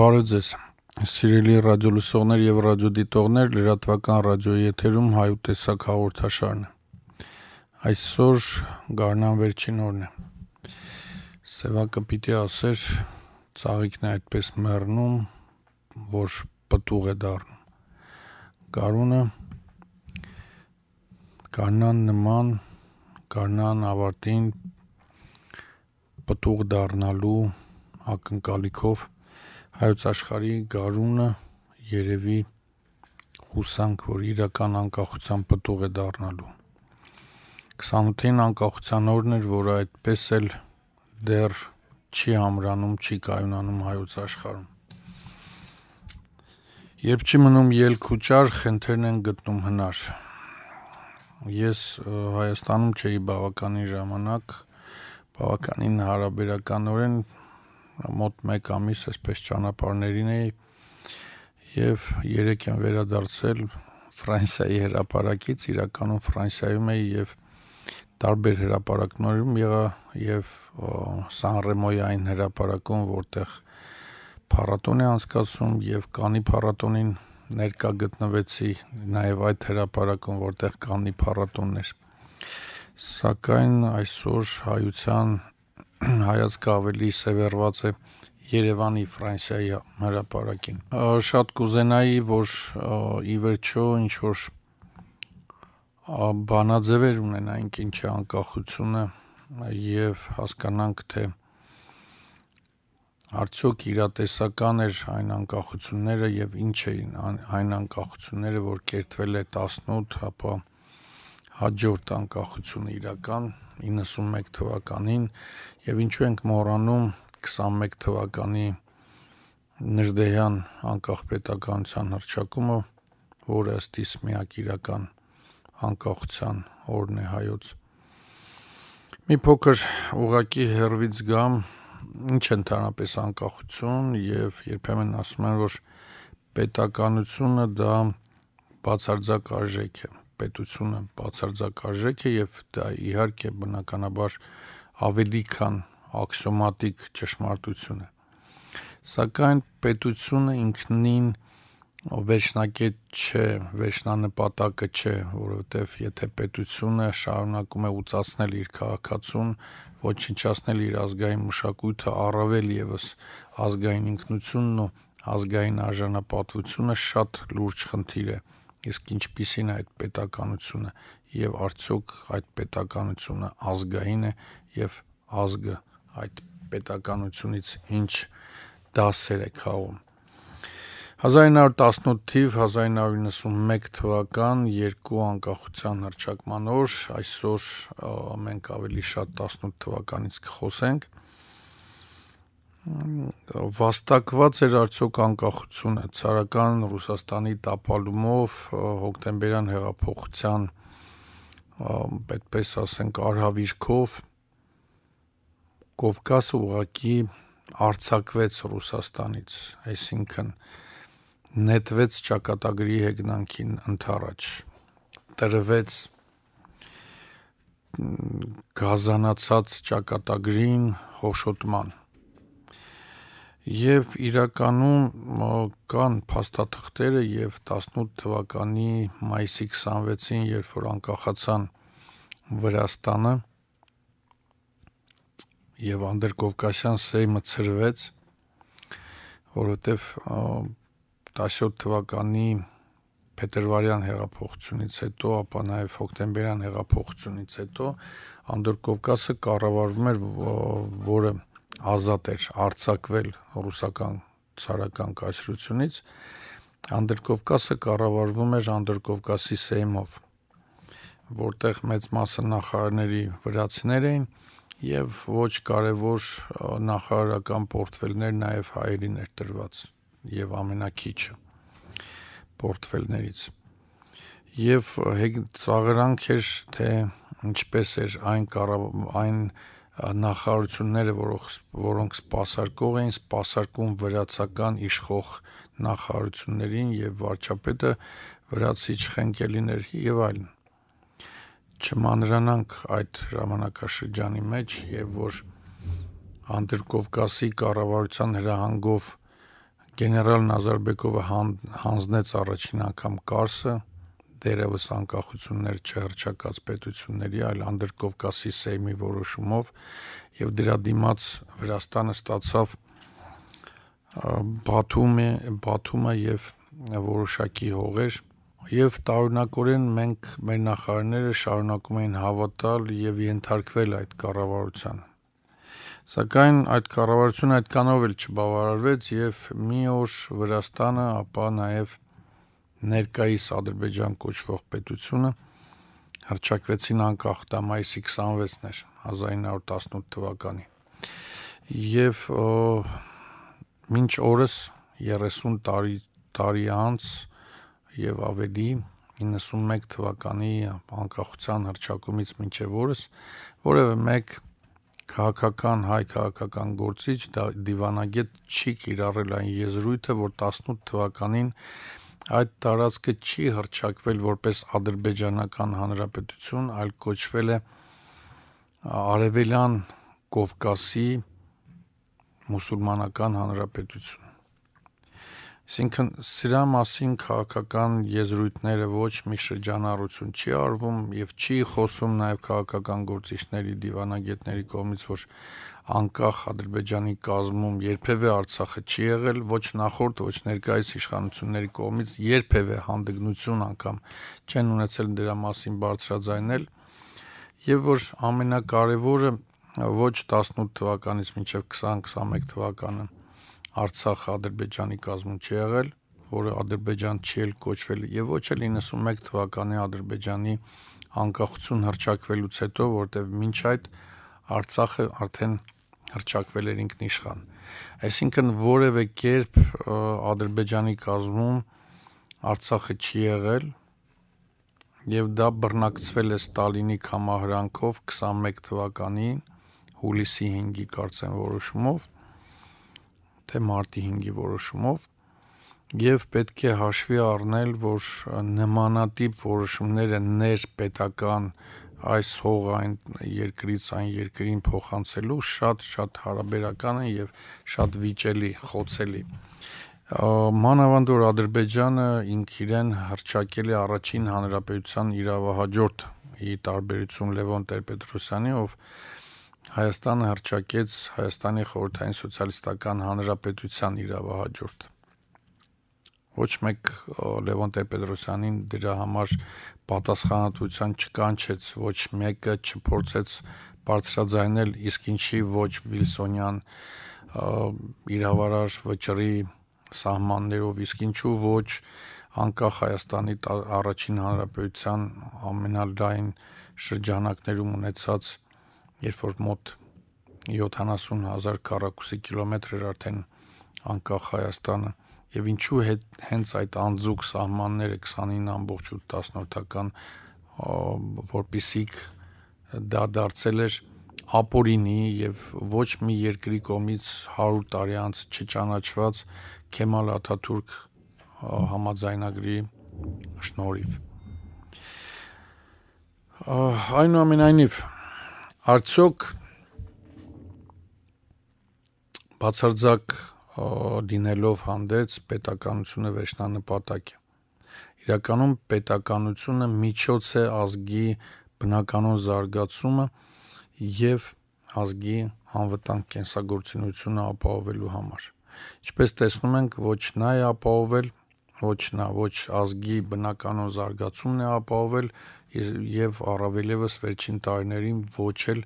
Բարև ձեզ։ Սիրելի ռադիոլուսողներ եւ ռադիոդիտողներ, լրատվական ռադիոյի եթերում հայ տեսակ հաղորդաշարն է։ Այսօր Գառնան վերջին օրն է։ Սևակը պիտի ասեր ծաղիկն է այդպես մեռնում, որ պտուղ է դառնում։ Գարունը Գառնան նման Գառնան ավարտին պտուղ դառնալու ակնկալիքով հայոց աշխարհի գարունը երևի հուսանք, որ իրական անկախության պտուղ է դառնալու։ 28-ին անկախության օրն էր, որը այդպես էլ դեռ չի ամրանում, չի կայունանում հայոց աշխարհում։ Երբ չի մնում ելք ու ճար, խնդրեն են գտնում հնար։ Ես Հայաստանում չէի բավականին ժամանակ, բավականին հարաբերականորեն մոտ 1 ամիս այսպես ճանապարհներին էի եւ երեք եմ վերադարձել Ֆրանսիայի հրապարակից, իրականում Ֆրանսիայում էի եւ տարբեր հրապարակներում եղա եւ Սան Ռեմոյի այն հրապարակում, որտեղ փառատոն է անցկացում եւ Կանի փառատոնին ներկա գտնվեցի նաեւ այդ հրապարակում, որտեղ Կանի փառատոնն էր։ Սակայն այսօր հայության հայացքը ավելի սևեռված է Երևանի Ֆրանսիայի հրապարակին։ Շատ կուզենայի, որ ի վերջո ինչ որ բանաձևեր ունենայինք ինչ է անկախությունը եւ հասկանանք թե արդյոք իրատեսական էր այն անկախությունները եւ ինչ էին այն անկախությունները, որ կերտվել է 18, ապա հաջորդ անկախությունը իրական 91 թվականին Եվ ինչու ենք մոռանում 21 թվականի Նժդեյան անկախ պետականության հռչակումը, որը ըստ իս միակ իրական անկախության օրն է հայոց։ Մի փոքր ուղակի հերվից գամ ինչ ընդհանրապես անկախություն եւ երբեմն ասում են որ պետականությունը դա բացարձակ արժեք է պետությունը բացարձակ արժեք է եւ դա իհարկե բնականաբար ավելի քան աքսոմատիկ ճշմարտություն է։ Սակայն պետությունը ինքնին վերջնակետ չէ, վերջնանպատակը չէ, որովհետև եթե պետությունը շարունակում է ուծացնել իր քաղաքացուն, ոչնչացնել իր ազգային մշակույթը, առավել եւս ազգային ինքնությունն ու ազգային արժանապատվությունը շատ լուրջ խնդիր է։ Իսկ ինչպիսին է այդ պետականությունը եւ արդյոք այդ պետականությունը ազգային է եւ ազգը այդ պետականությունից ինչ դասեր է քաղում 1918 թիվ 1991 թվական երկու անկախության հռչակման օր այսօր մենք ավելի շատ 18 թվականից կխոսենք վաստակված էր արդյոք անկախությունը ցարական ռուսաստանի տապալումով հոկտեմբերյան հեղափոխության պետպես ասենք արհավիրքով Կովկասը ուղակի արցակվեց Ռուսաստանից, այսինքն նետվեց ճակատագրի հեգնանքին ընթառաջ, տրվեց գազանացած ճակատագրին հոշոտման։ Եվ իրականում կան փաստաթղթերը եւ 18 թվականի մայիսի 26-ին, երբ որ անկախացան Վրաստանը, եւ Անդրկովկասյան Սեյմը ծրվեց, որովհետեւ 17 թվականի փետրվարյան հեղափոխությունից հետո, ապա նաև հոկտեմբերյան հեղափոխությունից հետո Անդրկովկասը կառավարվում էր, որը ազատ էր արձակվել ռուսական ցարական կայսրությունից Անդրկովկասը կառավարվում էր Անդրկովկասի Սեյմով, որտեղ մեծ մասը նախարարների վրացիներ էին, եւ ոչ կարեւոր նախարարական պորտֆելներ նաեւ հայերին էր տրված եւ ամենակիչը պորտֆելներից եւ ծաղրանք էր թե ինչպես էր այն այն նախարարությունները, որոնք որոնք սпасարկող էին, սпасարկում վրացական իշխող նախարարություններին եւ վարչապետը վրացի չխենկելիներ եւ այլն չմանրանանք այդ ժամանակաշրջանի մեջ եւ որ Անդրկովկասի կառավարության հրահանգով գեներալ Նազարբեկովը հանձնեց առաջին անգամ Կարսը դերևս անկախություններ չհրճակած պետությունների, այլ Անդրկովկասի Սեյմի որոշումով եւ դրա դիմաց Վրաստանը ստացավ Բաթումը, Բաթումը եւ որոշակի հողեր եւ տարօրինակորեն մենք մեր նախարարները շարունակում էին հավատալ եւ ենթարկվել այդ կառավարությանը։ Սակայն այդ կառավարությունը այդ կանով էլ չբավարարվեց եւ մի օր Վրաստանը, ապա նաեւ ներկայիս Ադրբեջան կոչվող պետությունը հրճակվեցին անկախ դա մայիսի 26-ն էր 1918 թվականի։ Եվ մինչ օրս 30 տարի տարի անց եւ ավելի 91 թվականի անկախության հռչակումից մինչև օրս որևէ մեկ քաղաքական հայ քաղաքական գործիչ դիվանագետ չի կիրառել այն եզրույթը, որ 18 թվականին այդ տարածքը չի հրճակվել որպես ադրբեջանական հանրապետություն, այլ կոչվել է արևելյան Կովկասի մուսուլմանական հանրապետություն։ Այսինքն սրա մասին քաղաքական եզրույթները ոչ մի շրջանառություն չի արվում եւ չի խոսում նաեւ քաղաքական գործիչների դիվանագետների կողմից, որ անկախ Ադրբեջանի կազմում երբևէ Արցախը չի եղել ոչ նախորդ, ոչ ներկայիս իշխանությունների կողմից երբևէ հանդգնություն անգամ չեն ունեցել դրա մասին բարձրաձայնել եւ որ ամենակարևորը ոչ 18 թվականից մինչև 20-21 թվականը Արցախը Ադրբեջանի կազմում չի եղել, որը Ադրբեջան չի էլ կոչվել եւ ոչ էլ 91 թվականի Ադրբեջանի անկախություն հռչակվելուց հետո, որտեղ մինչ այդ Արցախը արդեն հռչակվել էր ինքնիշխան։ Այսինքն որևէ կերպ Ադրբեջանի կազմում Արցախը չի եղել եւ դա բռնակցվել է Ստալինի համահրանքով 21 թվականին հուլիսի 5-ի կարծեմ որոշումով թե մարտի 5-ի որոշումով եւ պետք է հաշվի առնել, որ նմանատիպ որոշումները ներպետական այս հողը այն երկրից այն երկրին փոխանցելու շատ-շատ հարաբերական են եւ շատ վիճելի, խոցելի։ Մանավանդ որ Ադրբեջանը ինք իրեն հրճակել է առաջին հանրապետության իրավահաջորդ ի տարբերություն Լևոն Տեր-Պետրոսյանի, ով Հայաստանը հրճակեց Հայաստանի խորհրդային սոցիալիստական հանրապետության իրավահաջորդ։ Ոչ մեկ Լևոն Տեր-Պետրոսյանին դրա համար պատասխանատվության չկանչեց, ոչ մեկը չփորձեց բարձրաձայնել, իսկ ինչի ոչ Վիլսոնյան իրավարար վճռի սահմաններով, իսկ ինչու ոչ անկախ Հայաստանի առաջին հանրապետության ամենալայն շրջանակներում ունեցած երբ որ մոտ 70000 քառակուսի կիլոմետր էր արդեն անկախ Հայաստանը եւ ինչու հետ, հենց այդ անձուկ սահմանները 29.8-տասնորդական որպիսիք դա դարձել էր ապորինի եւ ոչ մի երկրի կողմից 100 տարի անց չճանաչված Քեմալ Աթաթուրք համաձայնագրի շնորհիվ այնուամենայնիվ այն Արդյոք բացարձակ լինելով հանդերձ պետականությունը վերջնանպատակ է։ Իրականում պետականությունը միջոց է ազգի բնականոն զարգացումը եւ ազգի անվտանգ կենսագործունեությունը ապահովելու համար։ Ինչպես տեսնում ենք, ոչ նա է ապահովել, ոչ նա, ոչ ազգի բնականոն զարգացումն է ապահովել, եւ առավելևս վերջին տարիներին ոչ էլ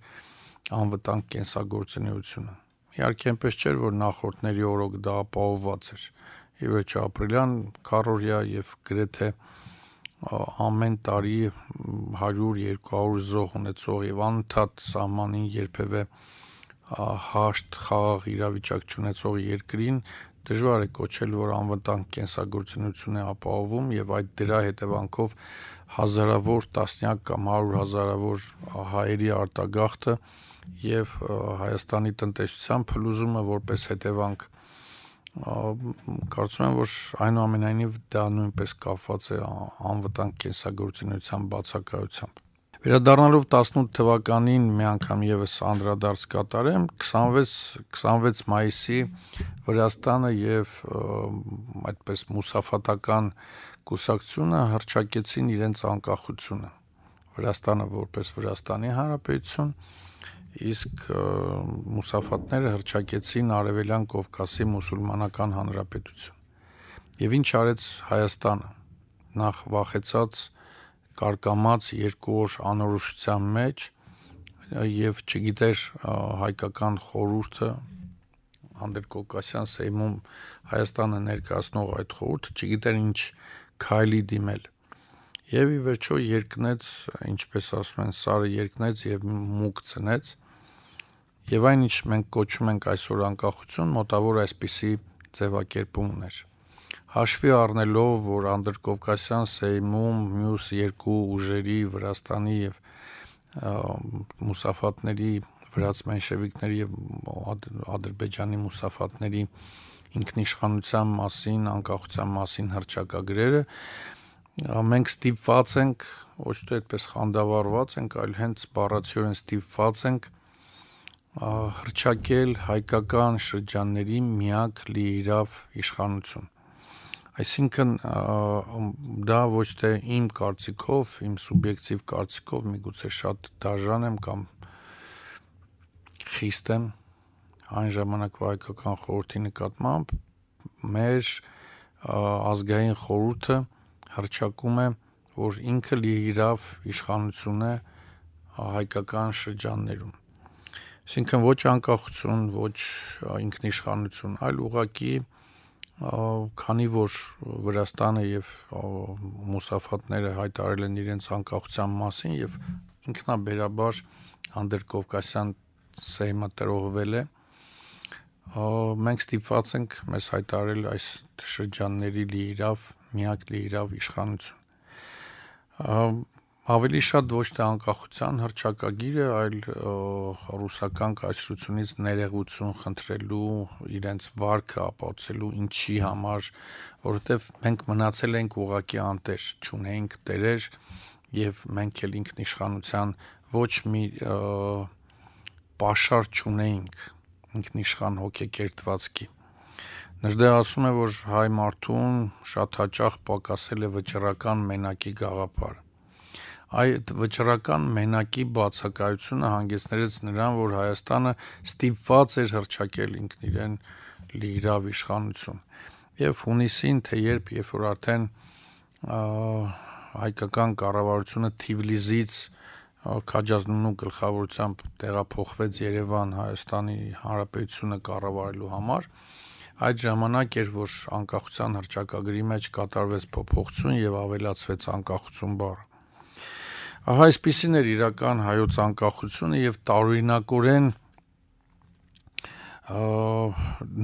անվտանգ կենսագործունեությունը։ Իհարկե այնպես չէր, որ նախորդների օրոք դա ապահովված էր։ Եվ վերջը ապրիլյան քարորիա եւ գրեթե ամեն տարի 100-200 զոհ ունեցող եւ անընդհատ սահմանին երբևէ հաշտ խաղաղ իրավիճակ չունեցող երկրին դժվար է կոչել, որ անվտանգ կենսագործունեություն է ապահովում եւ այդ դրա հետևանքով հազարավոր, տասնյակ կամ 100 հազարավոր հայերի արտագաղթը եւ Հայաստանի տնտեսության փլուզումը որպես հետևանք կարծում եմ որ այնուամենայնիվ դա նույնպես կապված է անվտանգ կենսագործունեության բացակայությամբ Վերադառնալով 18 թվականին մի անգամ եւս անդրադարձ կատարեմ 26 26 մայիսի Վրաստանը եւ այդպես մուսաֆատական կուսակցությունը հրճակեցին իրենց անկախությունը։ Վրաստանը որպես Վրաստանի Հանրապետություն, իսկ մուսաֆատները հրճակեցին Արևելյան Կովկասի մուսուլմանական հանրապետություն։ Եվ ինչ արեց Հայաստանը։ Նախ վախեցած կարկամած երկու օր անորոշության մեջ եւ չգիտեր հայկական խորհուրդը անդերկովկասյան սեյմում Հայաստանը ներկայացնող այդ խորհուրդը չգիտեր ինչ քայլի դիմել եւ ի վերջո երկնեց ինչպես ասում են սարը երկնեց եւ մուկ ծնեց եւ այնինչ մենք կոչում ենք այսօր անկախություն մոտավոր այսպիսի ձևակերպում ուներ Հաշվի առնելով, որ Անդրկովկասյան Սեյմում մյուս երկու ուժերի Վրաստանի եւ մուսաֆատների վրաց մենշևիկների եւ ադրբեջանի մուսաֆատների ինքնիշխանության մասին, անկախության մասին հրճակագրերը մենք ստիպված ենք ոչ թե այդպես խանդավառված ենք, այլ հենց բառացիորեն ստիպված ենք հրճակել հայկական շրջանների միակ լիիրավ իշխանություն։ Այսինքն դա ոչ թե իմ կարծիքով, իմ սուբյեկտիվ կարծիքով միգուցե շատ դաժան եմ կամ խիստ եմ այն ժամանակվա հայկական խորհրդի նկատմամբ մեր ազգային խորհուրդը հրճակում է, որ ինքը լիիրավ իշխանություն է հայկական շրջաններում։ Այսինքն ոչ անկախություն, ոչ ինքնիշխանություն, այլ ուղղակի քանի որ Վրաստանը եւ մուսաֆատները հայտարարել են իրենց անկախության մասին եւ ինքնաբերաբար անդերկովկասյան սեյմը տրողվել է մենք ստիպված ենք մեզ հայտարարել այս շրջանների լիիրավ, միակ լիիրավ իշխանություն ավելի շատ ոչ թե անկախության հրճակագիրը, այլ ռուսական կայսրությունից ներեղություն խնդրելու, իրենց վարկը ապացելու ինչի համար, որովհետև մենք մնացել ենք ուղակի անտեր, չունենք տերեր եւ մենք էլ ինքնիշխանության ոչ մի պաշար չունենք ինքնիշխան հոգեկերտվածքի։ Նժդե ասում է, որ հայ մարդուն շատ հաճախ պակասել է վճռական մենակի գաղափարը Այդ վճռական մենակի բացակայությունը հանգեցրեց նրան, որ Հայաստանը ստիպված էր հրճակել ինքն իրեն լիիրավ իշխանություն։ Եվ հունիսին, թե երբ երբ որ արդեն հայկական կառավարությունը Թիվլիզից Քաջազնունու գլխավորությամբ տեղափոխվեց Երևան Հայաստանի Հանրապետությունը կառավարելու համար, այդ ժամանակ էր որ անկախության հռչակագրի մեջ կատարվեց փոփոխություն եւ ավելացվեց անկախություն բառը Ահա այսպեսին էր իրական հայոց անկախությունը եւ տարօրինակորեն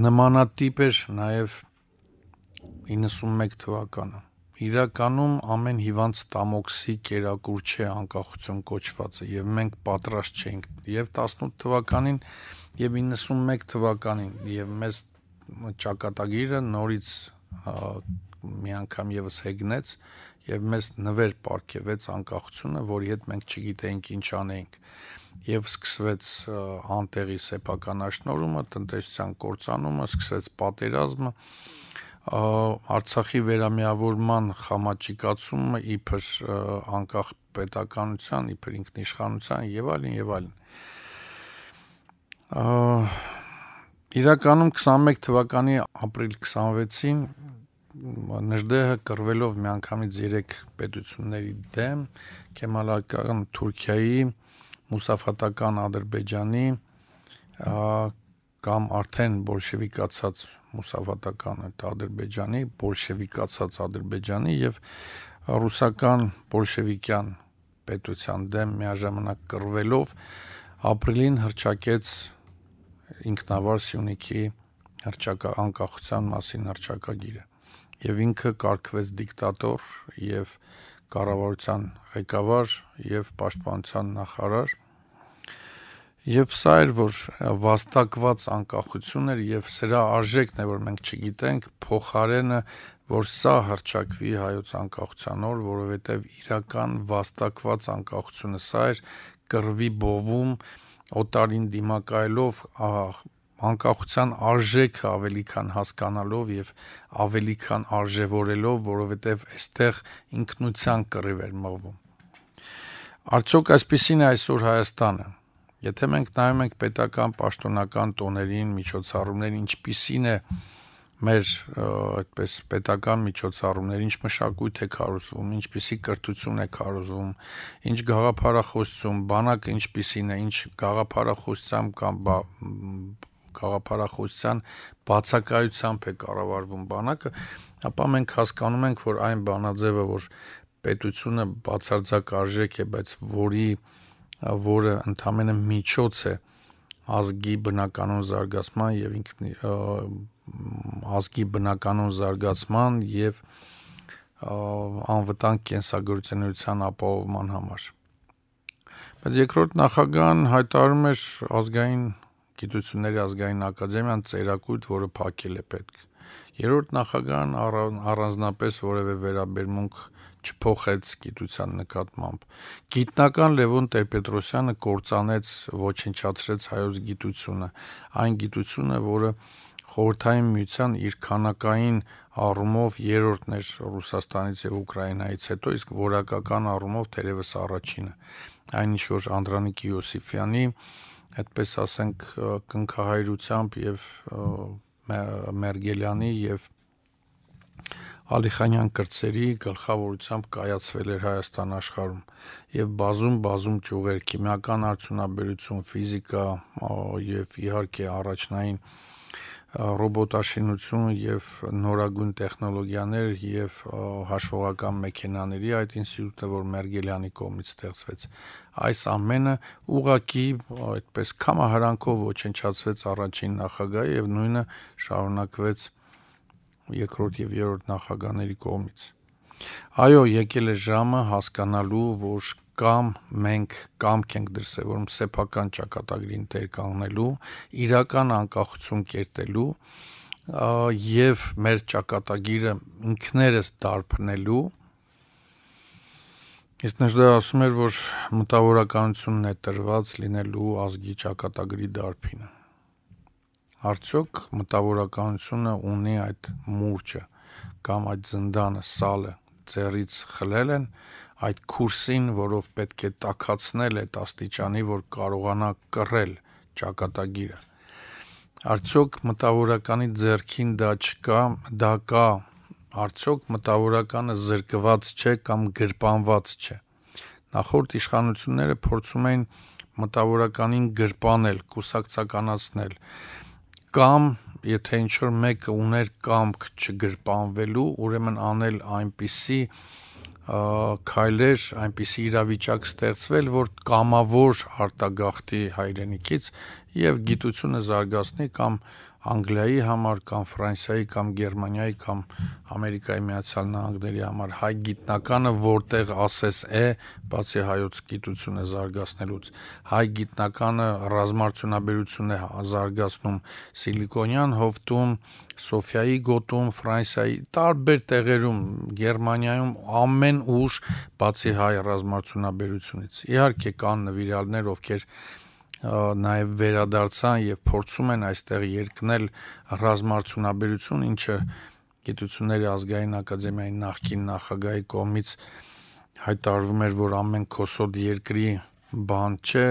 նմանատիպ էր նաեւ 91 թվականը։ Իրականում ամեն հիվանդ տամոքսի կերակուր չէ անկախություն կոչվածը եւ մենք պատրաստ չենք եւ 18 թվականին եւ 91 թվականին եւ մեզ ճակատագիրը նորից մի անգամ եւս հեգնեց եւ մեզ նվեր ապարգևեց անկախությունը, որի հետ մենք չգիտեինք ինչ անենք։ Եվ սկսվեց անտեղի սեփական աշնորհումը, տնտեսության կորցանումը, սկսեց պատերազմը, Արցախի վերամիավորման խամաճիկացումը իբր անկախ պետականության, իբր ինքնիշխանության եւ այլն եւ այլն։ Իրականում 21 թվականի ապրիլ 26-ին ՆԺԴՀ-ը կռվելով միանգամից 3 պետությունների դեմ Կեմալական Թուրքիայի, Մուսաֆատական Ադրբեջանի կամ արդեն բոլշևիկացած Մուսաֆատական Ադրբեջանի, բոլշևիկացած Ադրբեջանի եւ ռուսական բոլշևիկյան պետության դեմ միաժամանակ կռվելով ապրիլին հրճակեց ինքնավար Սյունիքի հրճակա անկախության մասին հրճակագիրը եւ ինքը կարկվեց դիկտատոր եւ կառավարության ղեկավար եւ պաշտպանության նախարար Եվ սա էր, որ վաստակված անկախություն էր եւ սրա արժեքն է, որ մենք չգիտենք փոխարենը, որ սա հրճակվի հայոց անկախության օր, որովհետեւ իրական վաստակված անկախությունը սա էր կռվի բովում օտարին դիմակայելով անկախության արժեքը ավելի քան հասկանալով եւ ավելի քան արժեվորելով, որովհետեւ այստեղ ինքնության կռիվ էր մղվում։ Արդյոք այսպեսին է այսօր Հայաստանը։ Եթե մենք նայում ենք պետական պաշտոնական տոներին, միջոցառումներին, ինչպիսին է մեր այդպես պետական միջոցառումներ, ինչ մշակույթ է քարոզվում, ինչպիսի կրթություն է քարոզվում, ինչ գաղափարախոսություն, բանակը ինչպիսին է, ինչ գաղափարախոսությամբ կամ գաղափարախոսության բացակայությամբ է կառավարվում բանակը, ապա մենք հասկանում ենք, որ այն բանաձևը, որ պետությունը բացարձակ արժեք է, բայց որի որը ընդամենը միջոց է ազգի բնականոն զարգացման եւ ինքն ազգի բնականոն զարգացման եւ անվտանգ կենսագրությունության ապահովման համար։ Բայց երկրորդ նախագահան հայտարարում էր ազգային Գիտությունների ազգային ակադեմիան ծերակույտ, որը փակել է պետք։ Երրորդ նախագահան առանձնապես որևէ վերաբերմունք չփոխեց գիտության նկատմամբ։ Գիտնական Լևոն Տեր-Պետրոսյանը կործանեց, ոչնչացրեց հայոց գիտությունը, այն գիտությունը, որը խորհրդային միության իր քանակային առումով երրորդն էր Ռուսաստանից եւ Ուկրաինայից հետո, իսկ որակական առումով թերևս առաջինը։ Այն ինչ որ Անդրանիկ Յոսիֆյանի այդպես ասենք կնքահայրությամբ եւ Մերգելյանի եւ Ալիխանյան կրծերի գլխավորությամբ կայացվել էր Հայաստան աշխարհում եւ բազում-բազում ճյուղեր՝ քիմիական արդյունաբերություն, ֆիզիկա եւ իհարկե առաջնային և, ռոբոտաշինություն եւ նորագույն տեխնոլոգիաներ եւ հաշվողական մեքենաների այդ ինստիտուտը, որ Մերգելյանի կողմից ստեղծվեց, այս ամենը ուղակի այդպես կամահրանքով ոչնչացվեց առաջին նախագահը եւ նույնը շարունակվեց երկրորդ եւ երրորդ նախագահների կողմից։ Այո, եկել է ժամը հասկանալու, որ կամ մենք կամք ենք դրսևորում սեփական ճակատագրին դեր կանելու, իրական անկախություն կերտելու եւ մեր ճակատագիրը ինքներս դարբնելու Ես նշდა ասում էր, որ մտավորականությունն է տրված լինելու ազգի ճակատագրի դարբինը։ Արդյոք մտավորականությունը ունի այդ մուրճը կամ այդ զնդանը, սալը, ծերից խլել են, այդ քուրսին, որով պետք է տակածնել այդ աստիճանի, որ կարողանա կռել ճակատագիրը։ Արդյոք մտավորականի ձեռքին դա չկա, դա կա։ Արդյոք մտավորականը զրկված չէ կամ գրպանված չէ։ Նախորդ իշխանությունները փորձում էին մտավորականին գրպանել, կուսակցականացնել կամ եթե ինչ որ մեկը ուներ կամք չգրպանվելու, ուրեմն անել այնպիսի քայլեր, այնպիսի իրավիճակ ստեղծվել, որ կամավոր արտագաղթի հայրենիքից եւ գիտությունը զարգացնի կամ Անգլիայի համար կամ Ֆրանսիայի կամ Գերմանիայի կամ Ամերիկայի Միացյալ Նահանգների համար հայ գիտնականը որտեղ ասես է, բացի հայոց գիտությունը զարգացնելուց, հայ գիտնականը ռազմարտունաբերություն է զարգացնում Սիլիկոնյան հովտում, Սոֆիայի գոտում, Ֆրանսիայի տարբեր տեղերում, Գերմանիայում ամեն ուժ բացի հայ ռազմարտունաբերությունից։ Իհարկե կան նվիրալներ, ովքեր ով նաև վերադարձան եւ փորձում են այստեղ երկնել ռազմարցունաբերություն, ինչը գիտությունների ազգային ակադեմիայի նախկին նախագահի կողմից հայտարարվում էր, որ ամեն կոսոդ երկրի բան չէ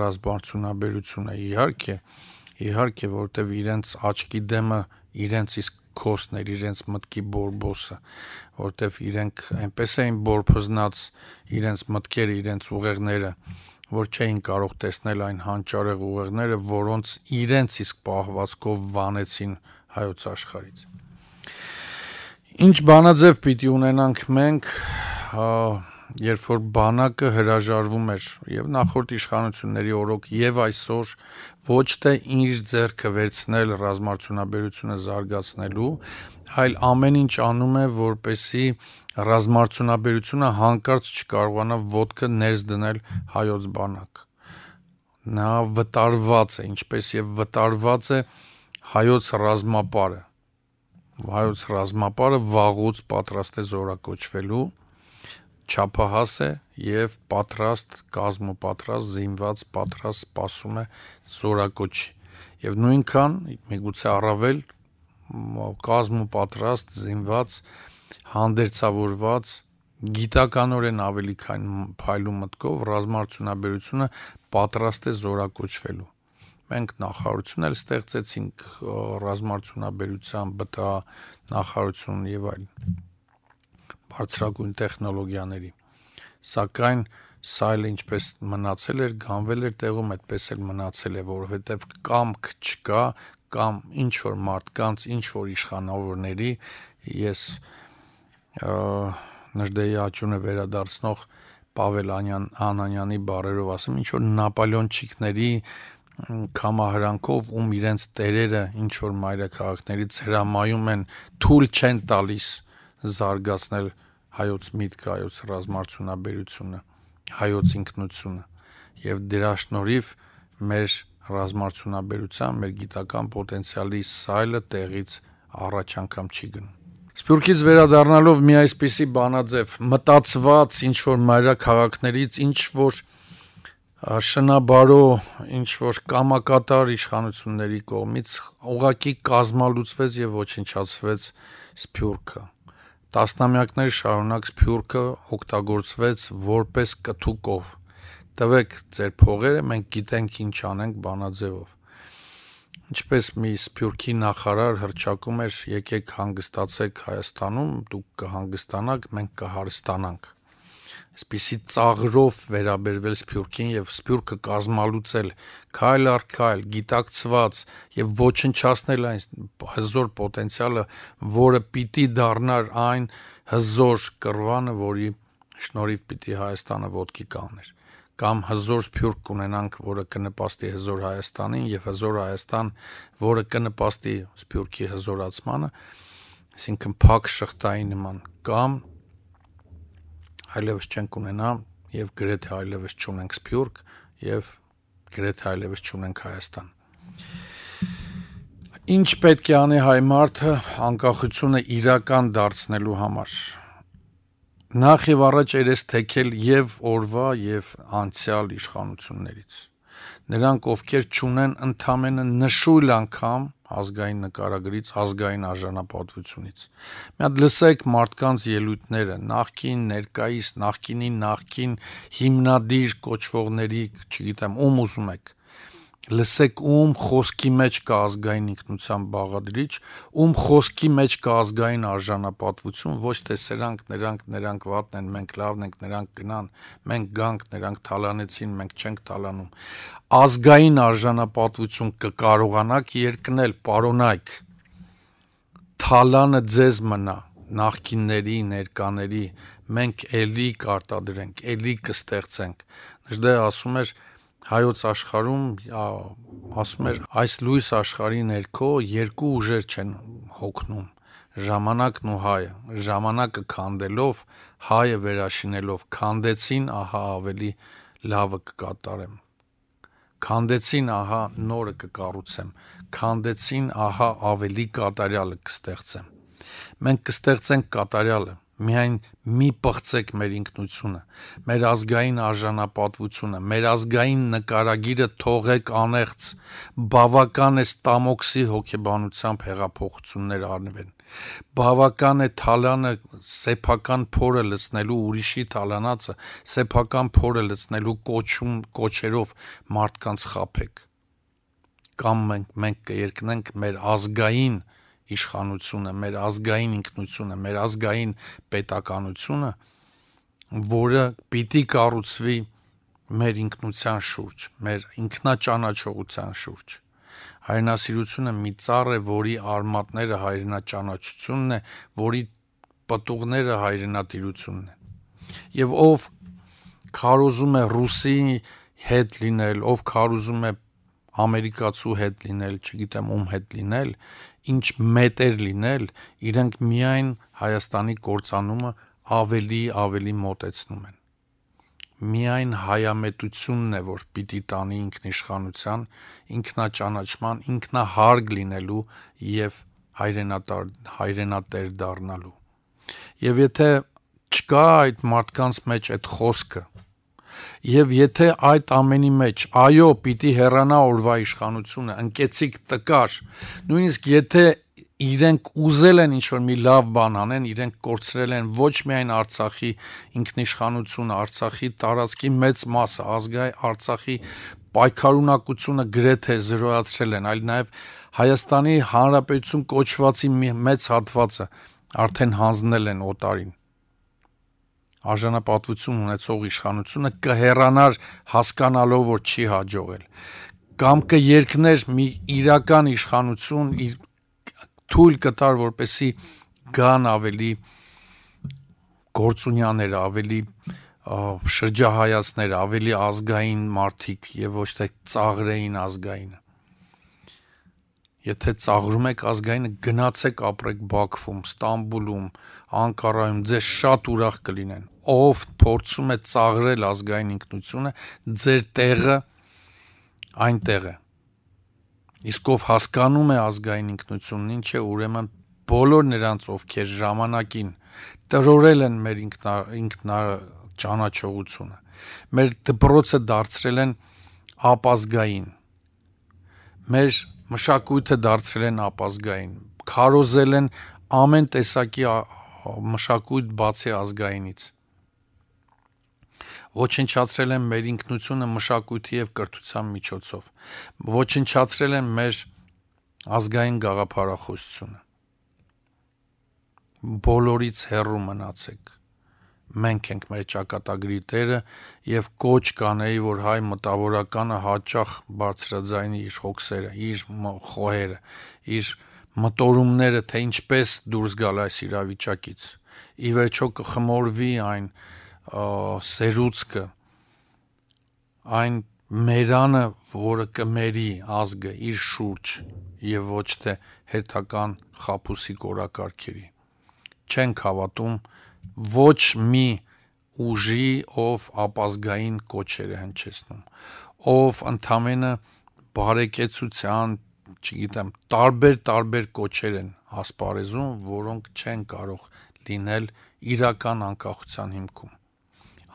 ռազմարցունաբերությունը իհարկե, իհարկե, որտեվ իրենց աչքի դեմը իրենց իսկ կոսն էր իրենց մտքի բորբոսը, որտեվ իրենք այնպես էին բորբզնած իրենց մտքերը, իրենց ուղեղները, որ չէին կարող տեսնել այն հանճարեղ ուղեղները, որոնց իրենց իսկ պահվածքով վանեցին հայոց աշխարից։ Ինչ բանաձև պիտի ունենանք մենք, հա, երբ որ բանակը հրաժարվում էր եւ նախորդ իշխանությունների օրոք եւ այսօր ոչ թե իր ձեռքը վերցնել ռազմարտունաբերությունը զարգացնելու, այլ ամեն ինչ անում է, որպեսի ռազմարտունաբերությունը հանկարծ չկարողանա ոդկը ներս դնել հայոց բանակ։ Նա վտարված է, ինչպես եւ վտարված է հայոց ռազմապարը։ Հայոց ռազմապարը վաղուց պատրաստ է զորակոչվելու չափահաս է եւ պատրաստ կազմոպատրաստ զինված պատրաստ սպասում է զորակոչ եւ նույնքան միգուցե առավել կազմոպատրաստ զինված հանդերձավորված գիտականորեն ավելի քան փայլու մտքով ռազմարտունաբերությունը պատրաստ է զորակոչվելու մենք նախարարություն էլ ստեղծեցինք ռազմարտունաբերության բտա նախարարություն եւ այլն բարձրագույն տեխնոլոգիաների։ Սակայն սա էլ ինչպես մնացել էր, գանվել էր տեղում, այդպես էլ մնացել է, որովհետև կամք չկա կամ ինչ որ մարդկանց, ինչ որ իշխանավորների ես նժդեի աճունը վերադարձնող Պավել Անանյանի բարերով ասեմ, ինչ որ Նապոլեոնչիկների կամահրանքով ում իրենց տերերը ինչ որ մայրաքաղաքներից հրամայում են թույլ չեն տալիս զարգացնել հայոց միտքը, հայոց ռազմարտունաբերությունը, հայոց ինքնությունը եւ դրա շնորհիվ մեր ռազմարտունաբերության, մեր գիտական պոտենցիալի սայլը տեղից առաջ անգամ չի գնում։ Սպյուրքից վերադառնալով մի այսպիսի բանաձև մտածված ինչ որ մայրաքաղաքներից ինչ որ շնաբարո ինչ որ կամակատար իշխանությունների կողմից ուղակի կազմալուծվեց եւ ոչնչացվեց Սպյուրքը Տասնամյակներ շարունակ Սփյուռքը օգտագործվեց որպես կթուկով։ Տվեք ձեր փողերը, մենք գիտենք ինչ անենք բանաձևով։ Ինչպես մի Սփյուռքի նախարար հրճակում էր, եկեք հանգստացեք Հայաստանում, դուք կհանգստանաք, մենք կհարստանանք այսպիսի ծաղրով վերաբերվել Սփյուռքին եւ Սփյուռքը կազմալուծել քայլ առ քայլ գիտակցված եւ ոչնչացնել այն հզոր պոտենցիալը, որը պիտի դառնար այն հզոր կրվանը, որի շնորհիվ պիտի Հայաստանը ոտքի կաներ կամ հզոր Սփյուռք կունենանք, որը կնպաստի հզոր Հայաստանին եւ հզոր Հայաստան, որը կնպաստի Սփյուռքի հզորացմանը, այսինքն փակ շղթայի նման կամ այլևս չենք ունենա եւ գրեթե այլևս չունենք Սփյուռք եւ գրեթե այլևս չունենք Հայաստան։ Ինչ պետք է անի հայ մարդը անկախությունը իրական դարձնելու համար։ Նախ եւ առաջ երես թեքել եւ օրվա եւ անցյալ իշխանություններից։ Նրանք ովքեր ճունեն ընդամենը նշույլ անգամ ազգային նկարագրից, ազգային արժանապատվությունից։ Մի հատ լսեք մարդկանց ելույթները, նախքին, ներկայիս, նախքինի, նախքին հիմնադիր կոչվողների, չգիտեմ, ում ուզում եք լսեք ում խոսքի մեջ կա ազգային ինքնության բաղադրիչ, ում խոսքի մեջ կա ազգային արժանապատվություն, ոչ թե սրանք, նրանք, նրանք վատն են, մենք լավն ենք, նրանք գնան, մենք գանք, նրանք թալանեցին, մենք չենք թալանում։ Ազգային արժանապատվություն կկարողանաք երկնել, պարոնայք։ Թալանը ձեզ մնա նախկինների, ներկաների, մենք էլի կարտադրենք, էլի կստեղծենք։ Նժդե ասում էր, որ հայոց աշխարհում ասում էր այս լույս աշխարհի ներքո երկու ուժեր չեն հոգնում ժամանակն ու հայը ժամանակը քանդելով հայը վերաշինելով քանդեցին ահա ավելի լավը կկատարեմ քանդեցին ահա նորը կկառուցեմ քանդեցին ահա ավելի կատարյալը կստեղծեմ մենք կստեղծենք կատարյալը միայն մի պղծեք մեր ինքնությունը, մեր ազգային արժանապատվությունը, մեր ազգային նկարագիրը թողեք անեղծ, բավական է ստամոքսի հոգեբանությամբ հեղափոխություններ արնվեն։ Բավական է թալանը սեփական փորը լցնելու ուրիշի թալանացը, սեփական փորը լցնելու կոչում կոչերով մարդկանց խափեք։ Կամ մենք մենք կերկնենք մեր ազգային իշխանությունը, մեր ազգային ինքնությունը, մեր ազգային պետականությունը, որը պիտի կառուցվի մեր ինքնության շուրջ, մեր ինքնաճանաչողության շուրջ։ Հայրենասիրությունը մի ծառ է, որի արմատները հայրենաճանաչությունն է, որի պտուղները հայրենատիրությունն է։ Եվ ով քարոզում է ռուսի հետ լինել, ով քարոզում է ամերիկացու հետ լինել, չգիտեմ ում հետ լինել, ինչ մետեր լինել, իրենք միայն Հայաստանի կորցանումը ավելի ավելի մոտեցնում են։ Միայն հայամետությունն է, որ պիտի տանի ինքնիշխանության, ինքնաճանաչման, ինքնահարգ լինելու եւ հայրենատար հայրենատեր դառնալու։ Եվ եթե չկա այդ մարդկանց մեջ այդ խոսքը, եւ եթե այդ ամենի մեջ այո պիտի հեռանա օրվա իշխանությունը ընկեցիկ տկար նույնիսկ եթե իրենք ուզել են ինչ-որ մի լավ բան անեն, իրենք կորցրել են ոչ միայն Արցախի ինքնիշխանությունը, Արցախի տարածքի մեծ մասը, ազգայ Արցախի պայքարունակությունը գրեթե զրոյացրել են, այլ նաև Հայաստանի Հանրապետություն կոչվածի մեծ հատվածը արդեն հանձնել են օտարին արժանապատվություն ունեցող իշխանությունը կհեռանար հասկանալով, որ չի հաջողել կամ կերկներ մի իրական իշխանություն իր թույլ կտար, որպեսի գան ավելի գործունյաներ, ավելի շրջահայացներ, ավելի ազգային մարդիկ եւ ոչ թե ծաղրային ազգային։ Եթե ծաղրում եք ազգայինը, գնացեք ապրեք Բաքվում, Ստամբուլում, Անկարայում, ձեզ շատ ուրախ կլինեն։ Ով փորձում է ծաղրել ազգային ինքնությունը, ձեր տեղը այնտեղ է։ Իսկ ով հասկանում է ազգային ինքնությունն ինչ է, ուրեմն բոլոր նրանց, ովքեր ժամանակին տրորել են մեր ինքնա ինքնա ճանաչողությունը, մեր դպրոցը դարձրել են ապազգային։ Մեր մշակույթը դարձրել են ապազգային, քարոզել են ամեն տեսակի մշակույթ բացի ազգայինից։ Ոչնչացրել են մեր ինքնությունը մշակույթի եւ կրթության միջոցով։ Ոչնչացրել են մեր ազգային գաղափարախոսությունը։ Բոլորից հեռու մնացեք մենք ենք մեր ճակատագրի տերը եւ կոչ կանեի որ հայ մտավորականը հաճախ բարձրաձայնի իր հոգսերը, իր խոհերը, իր մտորումները, թե ինչպես դուրս գալ այս իրավիճակից։ Ի վերջո կխմորվի այն սերուցքը, այն մերանը, որը կմերի ազգը իր շուրջ եւ ոչ թե հերթական խապուսի կորակարքերի։ Չենք հավատում, որ ոչ մի ուժի, ով ապազգային կոչեր է հնչեցնում, ով ընդամենը բարեկեցության, չգիտեմ, տարբեր-տարբեր կոչեր են ասպարեզում, որոնք չեն կարող լինել իրական անկախության հիմքում։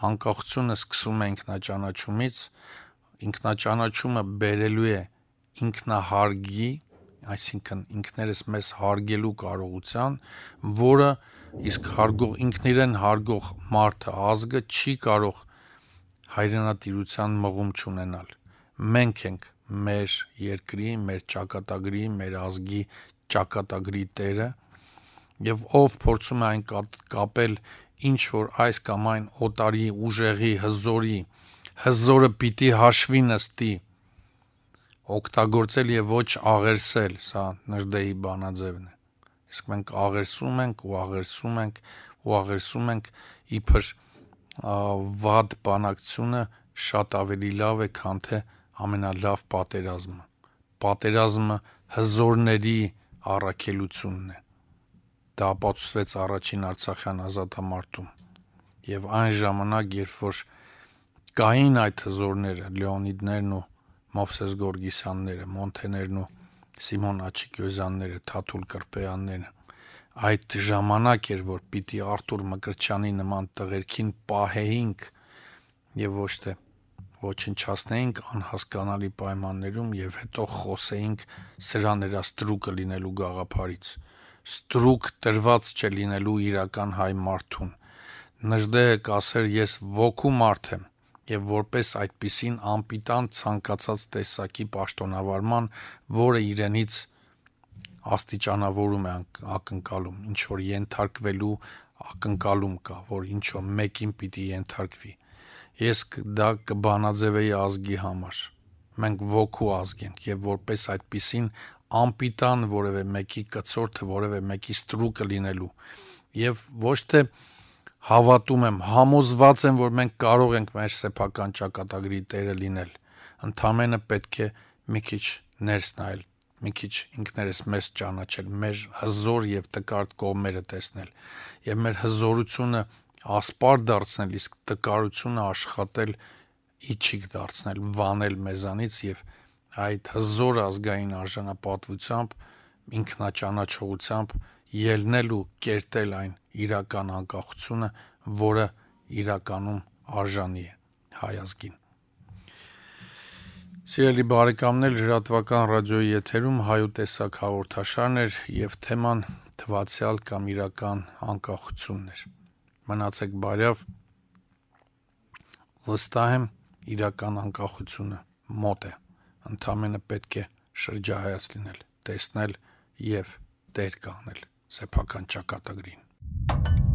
Անկախությունը սկսում է ինքնաճանաչումից, ինքնաճանաչումը բերելու է ինքնահարգի, այսինքն ինքներս մեզ հարգելու կարողության, որը իսկ հարգող ինքն իրեն հարգող մարդը ազգը չի կարող հայրենատիրության մղում չունենալ մենք ենք մեր երկրի մեր ճակատագրի մեր ազգի ճակատագրի տերը եւ ով փորձում է այն կապել ինչ որ այս կամ այն օտարի ուժեղի հզորի հզորը պիտի հաշվի նստի օգտագործել եւ ոչ աղերսել սա նժդեի բանաձևն է Իսկ մենք աղերսում ենք ու աղերսում ենք ու աղերսում ենք իբր վատ բանակցությունը շատ ավելի լավ է, քան թե ամենալավ պատերազմը։ Պատերազմը հզորների առաքելությունն է։ Դա ապացուցվեց առաջին Արցախյան ազատամարտում։ Եվ այն ժամանակ, երբ որ կային այդ հզորները, Լեոնիդներն ու Մովսես Գորգիսյանները, Մոնթեներն ու Սիմոն Աչիկյոզյանները, Թաթուլ Կրպեյանները այդ ժամանակ էր որ պիտի Արթուր Մկրտչյանի նման տղերքին պահեինք եւ ոչ թե ոչնչացնեինք անհասկանալի պայմաններում եւ հետո խոսեինք սրա նրա ստրուկը լինելու գաղափարից ստրուկ դրված չէ լինելու իրական հայ մարդուն նժդեհը կասեր ես ոգու մարդ եմ եւ որպես այդպիսին անպիտան ցանկացած տեսակի պաշտոնավարման, որը իրենից աստիճանավորում է ակնկալում, ինչ որ ենթարկվելու ակնկալում կա, որ ինչ որ մեկին պիտի ենթարկվի։ Ես դա կբանաձևեի ազգի համար։ Մենք ոգու ազգ ենք եւ որպես այդպիսին անպիտան որևէ մեկի կծորթը, որևէ մեկի ստրուկը լինելու։ Եվ ոչ թե դե հավատում եմ, համոզված եմ, որ մենք կարող ենք մեր սեփական ճակատագրի տերը լինել։ Ընդամենը պետք է մի քիչ ներս նայել, մի քիչ ինքներս մեզ ճանաչել, մեր հզոր եւ տկարդ կողմերը տեսնել եւ մեր հզորությունը ասպար դարձնել, իսկ տկարությունը աշխատել իջիկ դարձնել, վանել մեզանից եւ այդ հզոր ազգային արժանապատվությամբ, ինքնաճանաչողությամբ ելնել ու կերտել այն իրական անկախությունը, որը իրականում արժանի է հայազգին։ Սիրելի բարեկամներ, լրատվական ռադիոյի եթերում հայուտեսակ հաղորդաշարն էր եւ թեման թվացial կամ իրական անկախությունն էր։ Մնացեք բարյավ։ Վստահ եմ իրական անկախությունը մոտ է։ Ընդամենը պետք է շրջահայաց լինել, տեսնել եւ դեր կանել սեփական ճակատագրին։ Thank you